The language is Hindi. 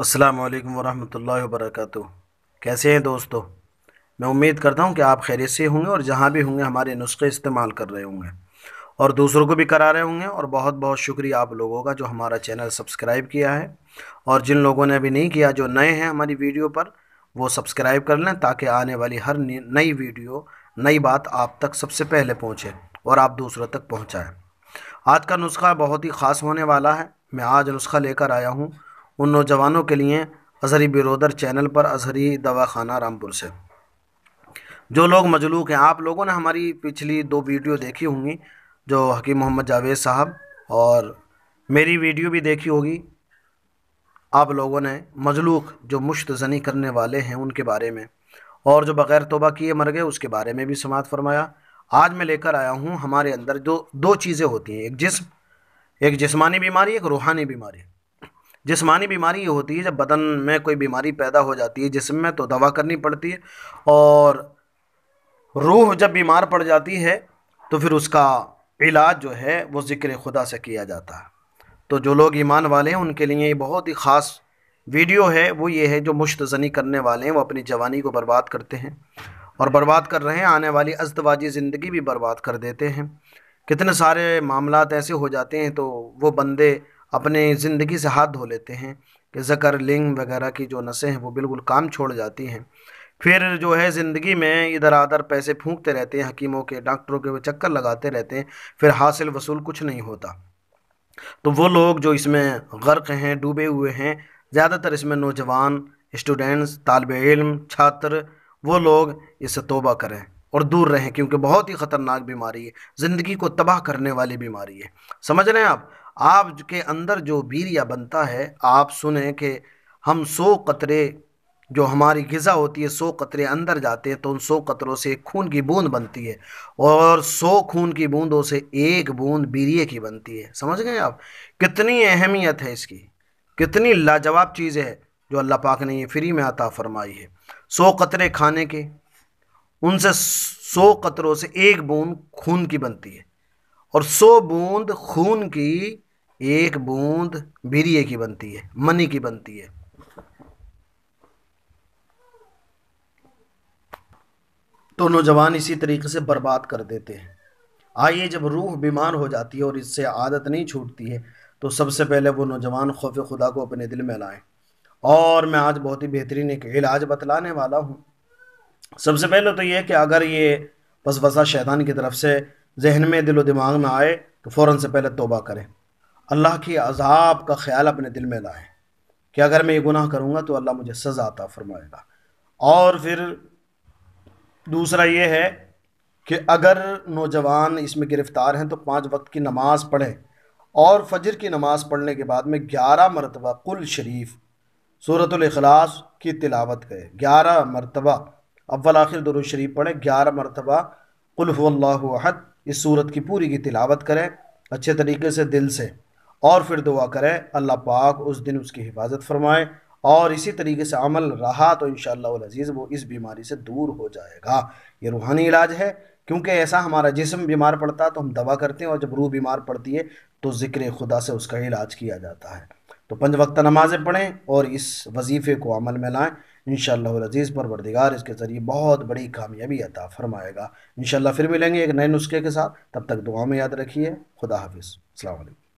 अस्सलाम वालेकुम वरहमतुल्लाहि कैसे हैं दोस्तों मैं उम्मीद करता हूं कि आप खैरियत से होंगे और जहां भी होंगे हमारे नुस्खे इस्तेमाल कर रहे होंगे और दूसरों को भी करा रहे होंगे और बहुत बहुत शुक्रिया आप लोगों का जो हमारा चैनल सब्सक्राइब किया है और जिन लोगों ने अभी नहीं किया जो नए हैं हमारी वीडियो पर वो सब्सक्राइब कर लें ताकि आने वाली हर नई वीडियो नई बात आप तक सबसे पहले पहुँचे और आप दूसरों तक पहुँचाएँ आज का नुस्खा बहुत ही ख़ास होने वाला है मैं आज नुस्खा लेकर आया हूँ उन नौजवानों के लिए अजहरी बिरोदर चैनल पर अजहरी दवाखाना रामपुर से जो लोग मजलूक हैं आप लोगों ने हमारी पिछली दो वीडियो देखी होंगी जो हकीम मोहम्मद जावेद साहब और मेरी वीडियो भी देखी होगी आप लोगों ने मजलूक जो मुश्त जनी करने वाले हैं उनके बारे में और जो बग़ैर तोबा किए मर गए उसके बारे में भी समात फरमाया आज मैं लेकर आया हूँ हमारे अंदर जो दो चीज़ें होती हैं एक जिस्म एक जिस्मानी बीमारी एक रूहानी बीमारी जिसमानी बीमारी ये होती है जब बदन में कोई बीमारी पैदा हो जाती है जिसम में तो दवा करनी पड़ती है और रूह जब बीमार पड़ जाती है तो फिर उसका इलाज जो है वो ज़िक्र खुदा से किया जाता है तो जो लोग ईमान वाले हैं उनके लिए ये बहुत ही ख़ास वीडियो है वो ये है जो मुश्त जनी करने वाले हैं वो अपनी जवानी को बर्बाद करते हैं और बर्बाद कर रहे हैं आने वाली अस्तवाजी ज़िंदगी भी बर्बाद कर देते हैं कितने सारे मामला ऐसे हो जाते हैं तो वो बंदे अपने ज़िंदगी से हाथ धो लेते हैं कि ज़कर लिंग वगैरह की जो नशें हैं वो बिल्कुल काम छोड़ जाती हैं फिर जो है ज़िंदगी में इधर आधर पैसे फूंकते रहते हैं हकीमों के डॉक्टरों के चक्कर लगाते रहते हैं फिर हासिल वसूल कुछ नहीं होता तो वो लोग जो इसमें गर्क हैं डूबे हुए हैं ज़्यादातर इसमें नौजवान स्टूडेंट्स तालब इल्म छात्र वो लोग इससे तोबा करें और दूर रहें क्योंकि बहुत ही ख़तरनाक बीमारी है ज़िंदगी को तबाह करने वाली बीमारी है समझ रहे हैं आप आप के अंदर जो वीरिया बनता है आप सुने कि हम सौ कतरे जो हमारी गज़ा होती है सौ कतरे अंदर जाते हैं तो उन सौ कतरों से एक खून की बूंद बनती है और सौ खून की बूंदों से एक बूंद बीरिए की बनती है समझ गए आप कितनी अहमियत है इसकी कितनी लाजवाब चीज़ है जो अल्लाह पाक ने ये फ्री में आता फरमाई है सौ कतरे खाने के उनसे सौ कतरों से एक बूंद खून की बनती है और सौ बूंद खून की एक बूंद बीरिए की बनती है मनी की बनती है तो नौजवान इसी तरीके से बर्बाद कर देते हैं आइए जब रूह बीमार हो जाती है और इससे आदत नहीं छूटती है तो सबसे पहले वो नौजवान खौफ खुदा को अपने दिल में लाएं और मैं आज बहुत ही बेहतरीन एक इलाज बतलाने वाला हूँ सबसे पहले तो ये कि अगर ये वसा शैतान की तरफ से जहन में दिलो दिमाग में आए तो फ़ौर से पहले तोबा करें अल्लाह के अजाब का ख्याल अपने दिल में लाएँ कि अगर मैं ये गुनाह करूँगा तो अल्लाह मुझे सज़ा आता फरमाएगा और फिर दूसरा ये है कि अगर नौजवान इसमें गिरफ़्तार हैं तो पाँच वक्त की नमाज़ पढ़ें और फजर की नमाज़ पढ़ने के बाद में ग्यारह मरतबा कुल शरीफ अखलास की तिलावत करें ग्यारह मरतबा अव्वल आखिर दुरुज शरीफ पढ़ें ग्यारह मरतबा अहद इस सूरत की पूरी की तिलावत करें अच्छे तरीके से दिल से और फिर दुआ करें अल्लाह पाक उस दिन उसकी हिफाजत फरमाए और इसी तरीके से अमल रहा तो इन अजीज़ वो इस बीमारी से दूर हो जाएगा ये रूहानी इलाज है क्योंकि ऐसा हमारा जिसम बीमार पड़ता है तो हम दवा करते हैं और जब रूह बीमार पड़ती है तो ज़िक्र खुदा से उसका इलाज किया जाता है तो पंज वक्त नमाज़ें पढ़ें और इस वजीफ़े को अमल में लाएँ इन पर वर्दिगार इसके ज़रिए बहुत बड़ी कामयाबी अता फरमाएगा इन फिर मिलेंगे एक नए नुस्खे के साथ तब तक दुआ में याद रखिए खुदा हाफिज़ अलैक्